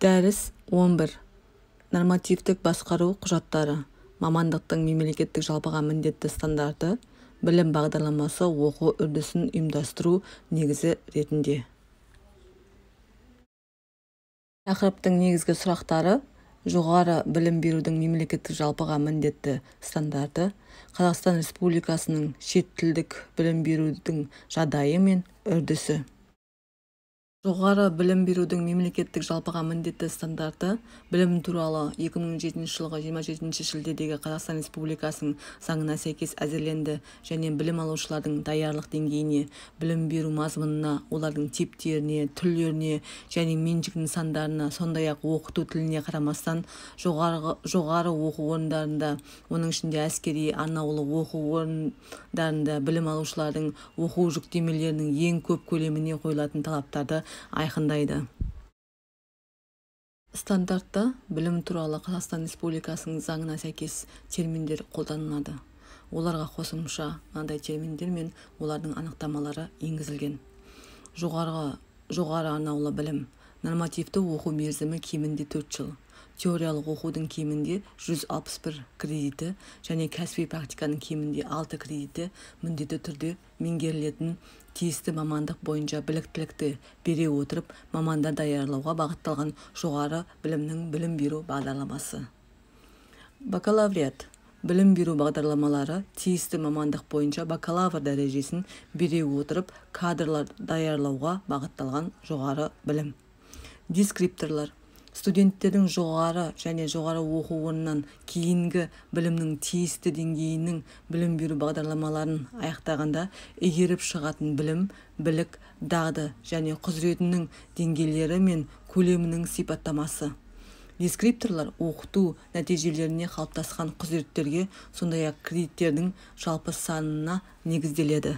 дәріс 11 нормативтік басқару құжаттары мамандықтың мемлекеттік жалпыға міндетті стандарты білім бағдарламасы оқу үрдісін ұйымдастыру негізі ретінде тақырыптың негізгі сұрақтары жоғары білім берудің мемлекеттік жалпыға міндетті стандарты қазақстан республикасының шеттілдік білім берудің жағдайы мен үрдісі жоғары білім берудің мемлекеттік жалпыға міндетті стандарты білім туралы 2007 жылғы 27 шілдедегі қазақстан республикасының заңына сәйкес әзірленді және білім алушылардың даярлық деңгейіне білім беру мазмұнына олардың типтеріне түрлеріне және меншік нысандарына сондай-ақ оқыту тіліне қарамастан жоғары оқу орындарында оның ішінде әскери арнаулы оқу орындарында білім алушылардың оқу жүктемелерінің ең көп көлеміне қойылатын талаптарды айқындайды стандартта білім туралы қазақстан республикасының заңына сәйкес терминдер қолданылады оларға қосымша мынадай терминдер мен олардың анықтамалары енгізілген жоғарғы жоғары арнаулы білім нормативті оқу мерзімі кемінде төрт жыл теориялық оқудың кемінде 161 кредиті және кәсіби практиканың кемінде 6 кредиті міндетті түрде меңгерілетін тиісті мамандық бойынша біліктілікті бере отырып мамандар даярлауға бағытталған жоғары білімнің білім беру бағдарламасы бакалавриат білім беру бағдарламалары тиісті мамандық бойынша бакалавр дәрежесін бере отырып кадрлар даярлауға бағытталған жоғары білім дискрипторлар студенттердің жоғары және жоғары оқу орнынан кейінгі білімнің тиісті деңгейінің білім беру бағдарламаларын аяқтағанда игеріп шығатын білім білік дағды және құзыретінің деңгейлері мен көлемінің сипаттамасы дескрипторлар оқыту нәтижелеріне қалыптасқан құзыреттерге сондай ақ кредиттердің жалпы санына негізделеді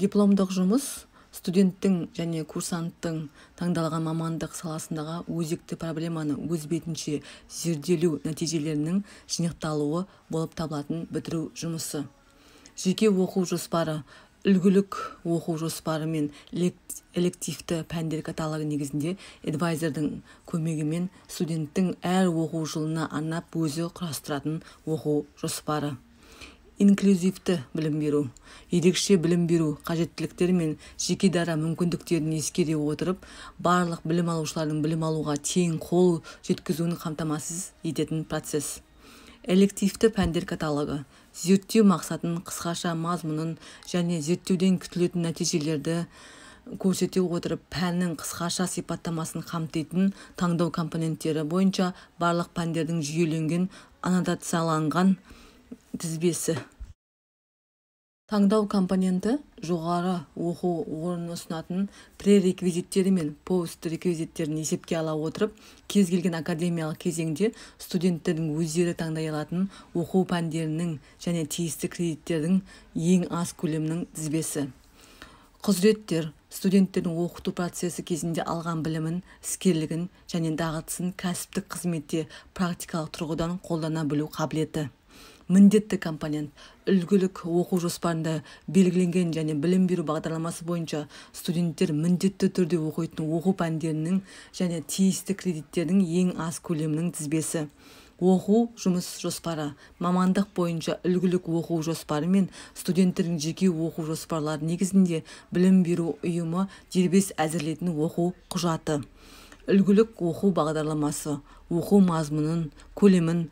дипломдық жұмыс студенттің және курсанттың таңдалған мамандық саласындағы өзекті проблеманы өз бетінше зерделеу нәтижелерінің жинақталуы болып табылатын бітіру жұмысы жеке оқу жоспары үлгілік оқу жоспары мен элективті пәндер каталогы негізінде эдвайзердің көмегімен студенттің әр оқу жылына арнап өзі құрастыратын оқу жоспары инклюзивті білім беру ерекше білім беру қажеттіліктері мен жеке дара мүмкіндіктерін ескере отырып барлық білім алушылардың білім алуға тең қол жеткізуін қамтамасыз ететін процесс элективті пәндер каталогы зерттеу мақсатын қысқаша мазмұнын және зерттеуден күтілетін нәтижелерді көрсете отырып пәннің қысқаша сипаттамасын қамтитын таңдау компоненттері бойынша барлық пәндердің жүйеленген аннотацияланған тізбесі таңдау компоненті жоғары оқу орнын ұсынатын пререквизиттері мен пост реквизиттерін есепке ала отырып кез келген академиялық кезеңде студенттердің өздері таңдай алатын оқу пәндерінің және тиісті кредиттердің ең аз көлемінің тізбесі құзыреттер студенттердің оқыту процесі кезінде алған білімін іскерлігін және дағдысын кәсіптік қызметте практикалық тұрғыдан қолдана білу қабілеті міндетті компонент үлгілік оқу жоспарында белгіленген және білім беру бағдарламасы бойынша студенттер міндетті түрде оқитын оқу пәндерінің және тиісті кредиттердің ең аз көлемінің тізбесі оқу жұмыс жоспары мамандық бойынша үлгілік оқу жоспары мен студенттердің жеке оқу жоспарлары негізінде білім беру ұйымы дербес әзірлейтін оқу құжаты үлгілік оқу бағдарламасы оқу мазмұнын көлемін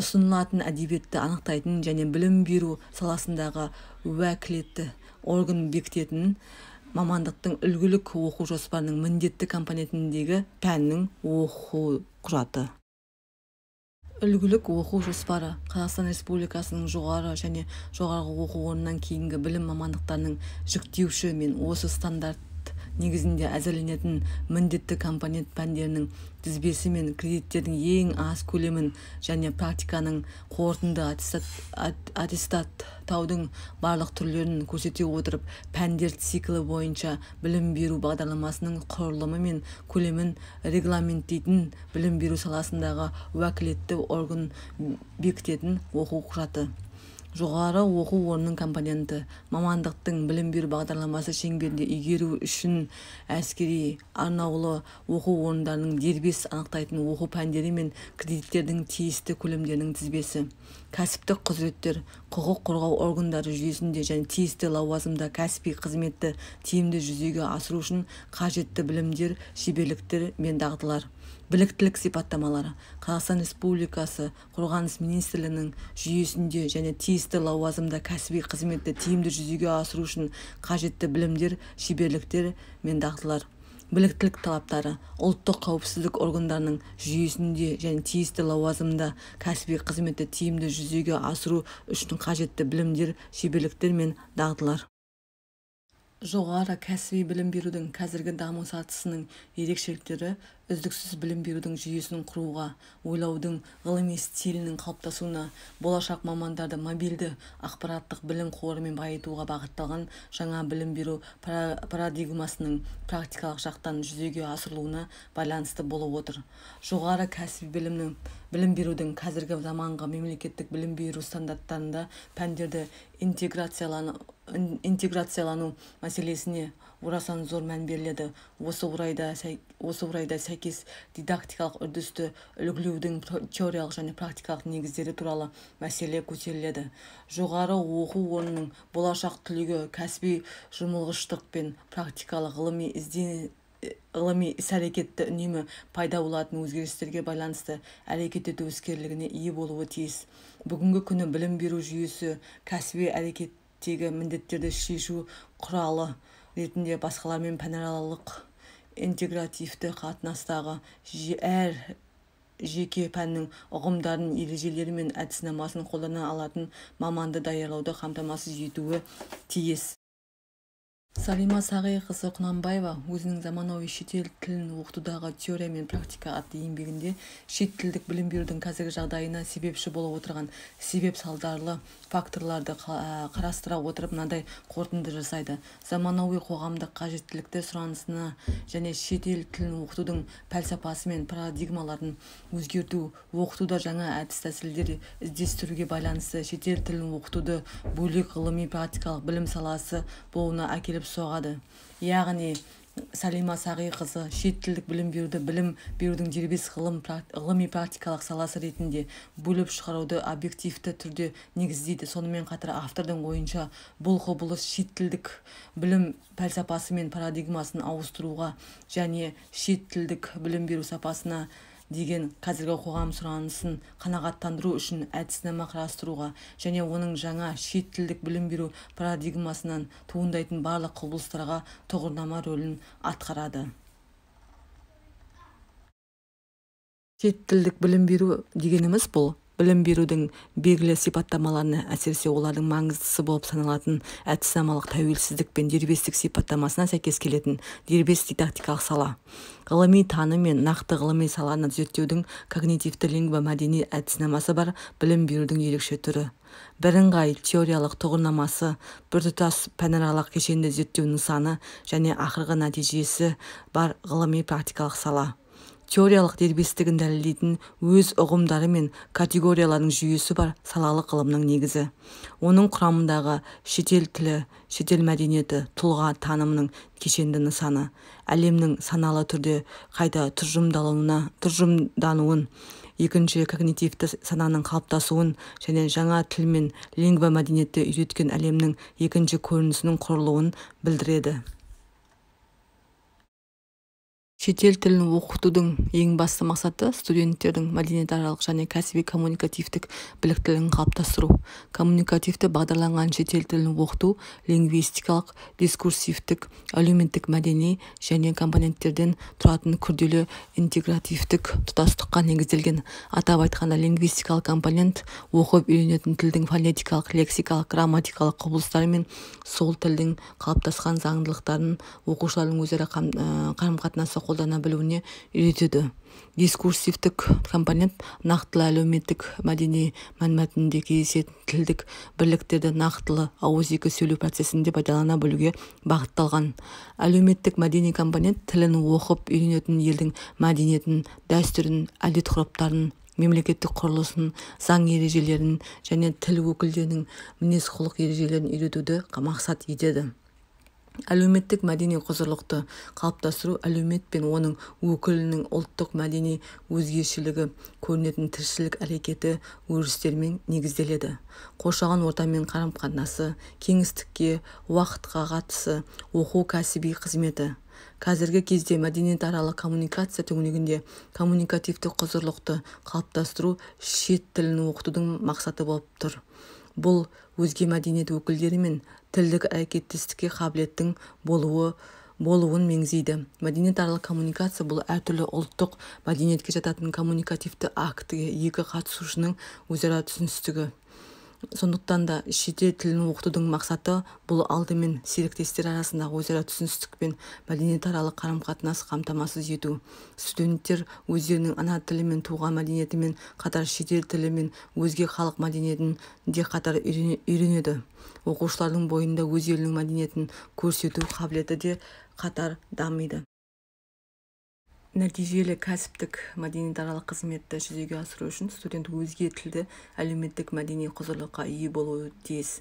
ұсынылатын әдебиетті анықтайтын және білім беру саласындағы уәкілетті орган бекітетін мамандықтың үлгілік оқу жоспарының міндетті компонентіндегі пәннің оқу құжаты үлгілік оқу жоспары қазақстан республикасының жоғары және жоғарғы оқу орнынан кейінгі білім мамандықтарының жіктеуші мен осы стандарт негізінде әзірленетін міндетті компонент пәндерінің тізбесі мен кредиттердің ең аз көлемін және практиканың қорытынды аттестат, аттестаттаудың барлық түрлерін көрсете отырып пәндер циклі бойынша білім беру бағдарламасының құрылымы мен көлемін регламенттейтін білім беру саласындағы уәкілетті орган бекітетін оқу құжаты жоғары оқу орнының компоненті мамандықтың білім беру бағдарламасы шеңберінде игеру үшін әскери арнаулы оқу орындарының дербес анықтайтын оқу пәндері мен кредиттердің тиісті көлемдерінің тізбесі кәсіптік құзыреттер құқық қорғау органдары жүйесінде және тиісті лауазымда кәсіби қызметті тиімді жүзеге асыру үшін қажетті білімдер шеберліктер мен дағдылар біліктілік сипаттамалары қазақстан республикасы қорғаныс министрлігінің жүйесінде және тиісті лауазымда кәсіби қызметті тиімді жүзеге асыру үшін қажетті білімдер шеберліктер мен дағдылар біліктілік талаптары ұлттық қауіпсіздік органдарының жүйесінде және тиісті лауазымда кәсіби қызметті тиімді жүзеге асыру үшін қажетті білімдер шеберліктер мен дағдылар жоғары кәсіби білім берудің қазіргі даму сатысының ерекшеліктері үздіксіз білім берудің жүйесін құруға ойлаудың ғылыми стилінің қалыптасуына болашақ мамандарды мобильді ақпараттық білім қорымен байытуға бағытталған жаңа білім беру парадигмасының практикалық жақтан жүзеге асырылуына байланысты болып отыр жоғары кәсіби білімнің білім берудің қазіргі заманғы мемлекеттік білім беру стандарттарында пәндерді интеграциялану интеграциялану мәселесіне орасан зор мән беріледі осы орайда осы орайда сәйкес дидактикалық үрдісті үлгілеудің теориялық және практикалық негіздері туралы мәселе көтеріледі жоғары оқу орнының болашақ түлегі кәсіби жұмылғыштық пен практикалық ғылыми ізденіс э, ғылыми іс әрекетті үнемі пайда болатын өзгерістерге байланысты әрекет ету іскерлігіне ие болуы тиіс бүгінгі күні білім беру жүйесі кәсіби әрекеттегі міндеттерді шешу құралы ретінде басқалармен пәнаралық интегративті қатынастағы әр жеке пәннің ұғымдарын ережелері мен әдіснамасын қолдана алатын маманды даярлауды қамтамасыз етуі тиіс Салима сағиқызы құнанбаева өзінің заманауи шетел тілін оқытудағы теория мен практика атты еңбегінде шет тілдік білім берудің қазіргі жағдайына себепші болып отырған себеп салдарлы факторларды ә, қарастыра отырып мынадай қорытынды жасайды заманауи қоғамдық қажеттілікті сұранысына және шетел тілін оқытудың пәлсапасы мен парадигмаларын өзгерту оқытуда жаңа әдіс тәсілдер іздестіруге байланысты шетел тілін оқытуды бөлек ғылыми практикалық білім саласы болуына әкеліп соғады яғни сәлима сағиқызы шет тілдік білім беруді білім берудің дербес ғылым ғылыми практикалық саласы ретінде бөліп шығаруды объективті түрде негіздейді сонымен қатар автордың ойынша бұл құбылыс шет тілдік білім пәлсапасы мен парадигмасын ауыстыруға және шет тілдік білім беру сапасына деген қазіргі қоғам сұранысын қанағаттандыру үшін әдіснама қарастыруға және оның жаңа шет тілдік білім беру парадигмасынан туындайтын барлық құбылыстарға тұғырнама рөлін атқарады шет тілдік білім беру дегеніміз бұл білім берудің белгілі сипаттамаларына әсіресе олардың маңыздысы болып саналатын әдіснамалық тәуелсіздік пен дербестік сипаттамасына сәйкес келетін дербес дидактикалық сала ғылыми таным мен нақты ғылыми саланы зерттеудің когнитивті мәдени әдіснамасы бар білім берудің ерекше түрі бірыңғай теориялық тұғырнамасы біртұтас пәнаралық кешенді зерттеу нысаны және ақырғы нәтижесі бар ғылыми практикалық сала теориялық дербестігін дәлелдейтін өз ұғымдары мен категорияларының жүйесі бар салалық ғылымның негізі оның құрамындағы шетел тілі шетел мәдениеті тұлға танымның кешенді нысаны әлемнің саналы түрде қайта тұжырымдалуына тұжырымдануын екінші когнитивті сананың қалыптасуын және жаңа тіл мен лингвомәдениетті үйреткен әлемнің екінші көрінісінің құрылуын білдіреді шетел тілін оқытудың ең басты мақсаты студенттердің мәдениетаралық және кәсіби-коммуникативтік біліктілігін қалыптастыру коммуникативті бағдарланған шетел тілін оқыту лингвистикалық дискурсивтік әлеуметтік-мәдени және компоненттерден тұратын күрделі интегративтік тұтастыққа негізделген атап айтқанда лингвистикалық компонент оқып үйренетін тілдің фонетикалық лексикалық грамматикалық құбылыстары мен сол тілдің қалыптасқан заңдылықтарын оқушылардың өзара қарым-қатынасы қолдана білуіне үйретеді дискурсивтік компонент нақтылы әлеуметтік мәдени мән кездесетін тілдік бірліктерді нақтылы ауызекі сөйлеу процесінде пайдалана білуге бағытталған әлеуметтік мәдени компонент тілін оқып үйренетін елдің мәдениетін дәстүрін әдет ғұрыптарын мемлекеттік құрылысын заң ережелерін және тіл өкілдерінің мінез құлық ережелерін үйретуді мақсат етеді әлеуметтік мәдени құзырлықты қалыптастыру әлеумет пен оның өкілінің ұлттық мәдени өзгешелігі көрінетін тіршілік әрекеті өрістермен негізделеді қоршаған ортамен қарым-қатынасы кеңістікке уақытқа қатысы оқу кәсіби қызметі қазіргі кезде мәдениетаралық коммуникация төңірегінде коммуникативтік құзырлықты қалыптастыру шет тілін оқытудың мақсаты болып тұр бұл өзге мәдениет өкілдерімен тілдік әрекеттестікке қабілеттің болуы болуын меңзейді мәдениетаралық коммуникация бұл әртүрлі ұлттық мәдениетке жататын коммуникативті актіге екі қатысушының өзара түсіністігі сондықтан да шетел тілін оқытудың мақсаты бұл алдымен серіктестер арасындағы өзара түсіністік пен мәдениетаралық қарым қатынас қамтамасыз ету студенттер өздерінің ана тілі мен туған мәдениетімен қатар шетел тілі мен өзге халық мәдениетін де қатар үйренеді оқушылардың бойында өз елінің мәдениетін көрсету қабілеті де қатар дамиды нәтижелі кәсіптік мәдениетаралық қызметті жүзеге асыру үшін студент өзге тілді әлеуметтік мәдени құзырлыққа ие болуы тиіс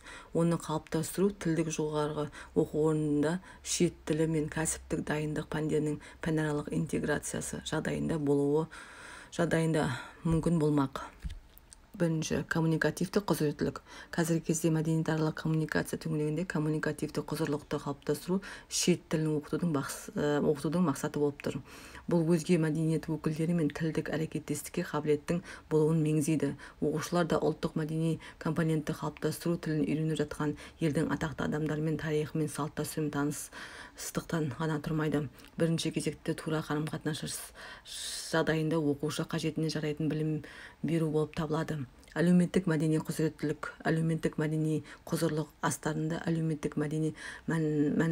оны қалыптастыру тілдік жоғарғы оқу орнында шет тілі мен кәсіптік дайындық пәндерінің пәнаралық интеграциясы жағдайында болуы жағдайында мүмкін болмақ бірінші коммуникативтік құзыреттілік қазіргі кезде мәдениетаралық коммуникация төңірегінде коммуникативті құзырлықты қалыптастыру шет тілін оқытудың, бақс, э, оқытудың мақсаты болып тұр бұл өзге мәдениет өкілдері мен тілдік әрекеттестікке қабілеттің болуын меңзейді оқушылар да ұлттық мәдени компонентті қалыптастыру тілін үйреніп жатқан елдің атақты адамдарымен тарихымен салт дәстүрімен таныстықтан ғана тұрмайды бірінші кезекте тура қарым қатынас жағдайында оқушы қажетіне жарайтын білім беру болып табылады әлеуметтік мәдени құзыреттілік әлеуметтік мәдени құзырлық астарында әлеуметтік мәдени мән,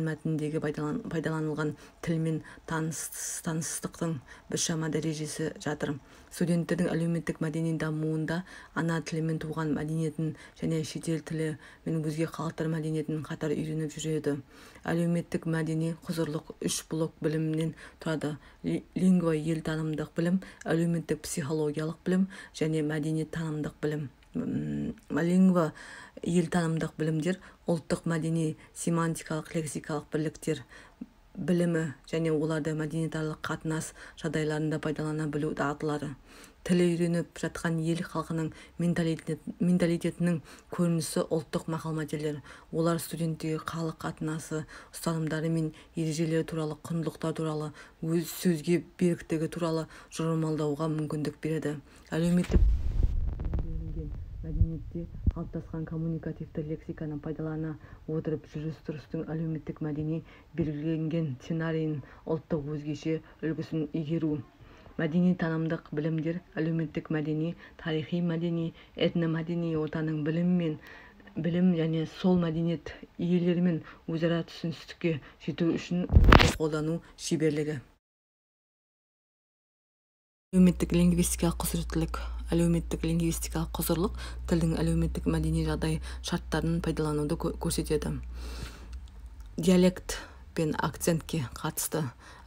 мәтіндегі пайдаланылған тілмен таныс, таныстықтың біршама дәрежесі жатыр студенттердің әлеуметтік мәдени дамуында ана тілімен туған мәдениетін және шетел тілі мен өзге халықтар мәдениетін қатар үйреніп жүреді әлеуметтік мәдени құзырлық үш блок білімнен тұрады лингва елтанымдық білім әлеуметтік психологиялық білім және танымдық білім білім лингва елтанымдық білімдер ұлттық мәдени семантикалық лексикалық бірліктер білімі және оларды мәдениетаралық қатынас жағдайларында пайдалана білу дағдылары тіл үйреніп жатқан ел халқының менталитет, менталитетінің көрінісі ұлттық мақал мәтелдер олар студенттегі халық қатынасы ұстанымдары мен ережелері туралы құндылықтар туралы өз сөзге беріктігі туралы жорамалдауға мүмкіндік береді әлеуметтік әдебиетте қалыптасқан коммуникативті лексиканы пайдалана отырып жүріс тұрыстың әлеуметтік мәдени белгіленген сценарийін ұлттық өзгеше үлгісін игеру мәдени танымдық білімдер әлеуметтік мәдени тарихи мәдени этномәдени ортаның білім мен білім және сол мәдениет иелерімен өзара түсіністікке жету үшін қолдану шеберлігі әлеуметтік лингвистикалық құзыреттілік әлеуметтік лингвистикалық құзырлық тілдің әлеуметтік мәдени жағдай шарттарын пайдалануды көрсетеді диалект пен акцентке қатысты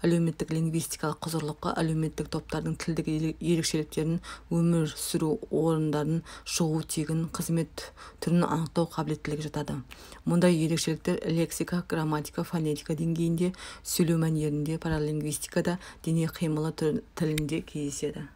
әлеуметтік лингвистикалық құзырлыққа әлеуметтік топтардың тілдік ерекшеліктерін өмір сүру орындарын шығу тегін қызмет түрін анықтау қабілеттілігі жатады мұндай ерекшеліктер лексика грамматика фонетика деңгейінде сөйлеу мәнерінде паралингвистикада дене қимылы тілінде кездеседі